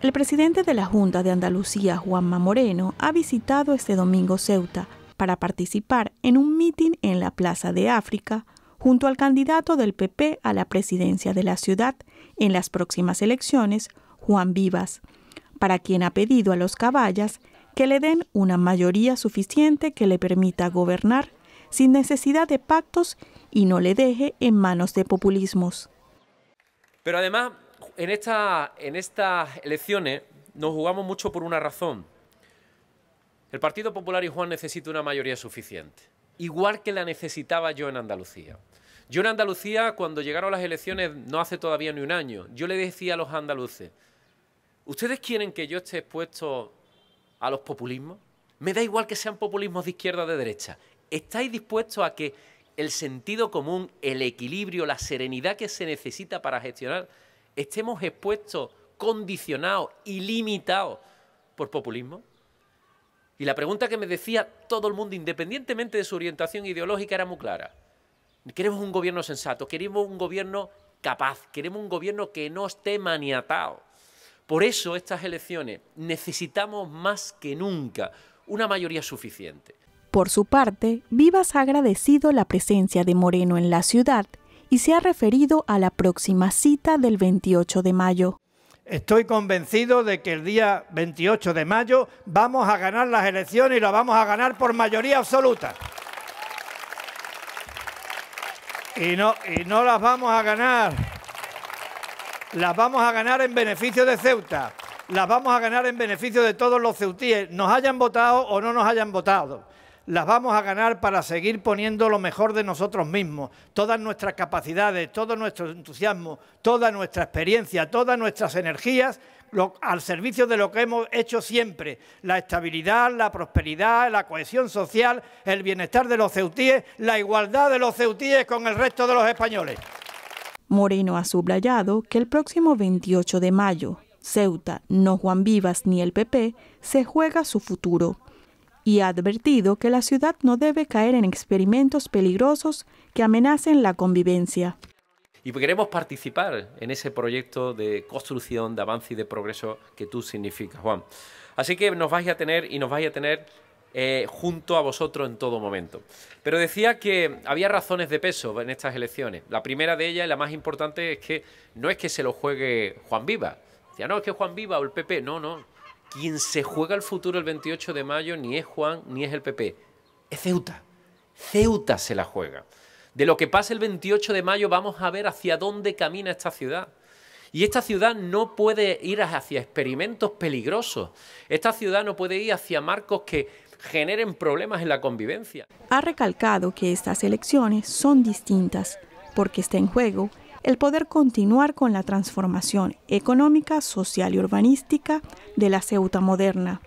El presidente de la Junta de Andalucía, Juanma Moreno, ha visitado este domingo Ceuta para participar en un mitin en la Plaza de África junto al candidato del PP a la presidencia de la ciudad en las próximas elecciones, Juan Vivas, para quien ha pedido a los caballas que le den una mayoría suficiente que le permita gobernar sin necesidad de pactos y no le deje en manos de populismos. Pero además en, estas elecciones nos jugamos mucho por una razón. El Partido Popular y Juan necesita una mayoría suficiente, igual que la necesitaba yo en Andalucía. Yo en Andalucía, cuando llegaron las elecciones, no hace todavía ni un año, yo le decía a los andaluces, ¿ustedes quieren que yo esté expuesto a los populismos? Me da igual que sean populismos de izquierda o de derecha. ¿Estáis dispuestos a que el sentido común, el equilibrio, la serenidad que se necesita para gestionar estemos expuestos, condicionados y limitados por populismo? Y la pregunta que me decía todo el mundo, independientemente de su orientación ideológica, era muy clara. Queremos un gobierno sensato, queremos un gobierno capaz, queremos un gobierno que no esté maniatado. Por eso estas elecciones necesitamos más que nunca una mayoría suficiente. Por su parte, Vivas ha agradecido la presencia de Moreno en la ciudad y se ha referido a la próxima cita del 28 de mayo. Estoy convencido de que el día 28 de mayo vamos a ganar las elecciones y las vamos a ganar por mayoría absoluta. Y no, y no las vamos a ganar. Las vamos a ganar en beneficio de Ceuta. Las vamos a ganar en beneficio de todos los ceutíes, nos hayan votado o no nos hayan votado las vamos a ganar para seguir poniendo lo mejor de nosotros mismos, todas nuestras capacidades, todo nuestro entusiasmo, toda nuestra experiencia, todas nuestras energías al servicio de lo que hemos hecho siempre, la estabilidad, la prosperidad, la cohesión social, el bienestar de los ceutíes, la igualdad de los ceutíes con el resto de los españoles. Moreno ha subrayado que el próximo 28 de mayo, Ceuta, no Juan Vivas ni el PP, se juega su futuro y ha advertido que la ciudad no debe caer en experimentos peligrosos que amenacen la convivencia. Y queremos participar en ese proyecto de construcción, de avance y de progreso que tú significas, Juan. Así que nos vais a tener y nos vais a tener eh, junto a vosotros en todo momento. Pero decía que había razones de peso en estas elecciones. La primera de ellas, y la más importante, es que no es que se lo juegue Juan Viva. Decía, no, es que Juan Viva o el PP. No, no. Quien se juega el futuro el 28 de mayo ni es Juan ni es el PP, es Ceuta. Ceuta se la juega. De lo que pase el 28 de mayo vamos a ver hacia dónde camina esta ciudad. Y esta ciudad no puede ir hacia experimentos peligrosos. Esta ciudad no puede ir hacia marcos que generen problemas en la convivencia. Ha recalcado que estas elecciones son distintas porque está en juego el poder continuar con la transformación económica, social y urbanística de la Ceuta moderna.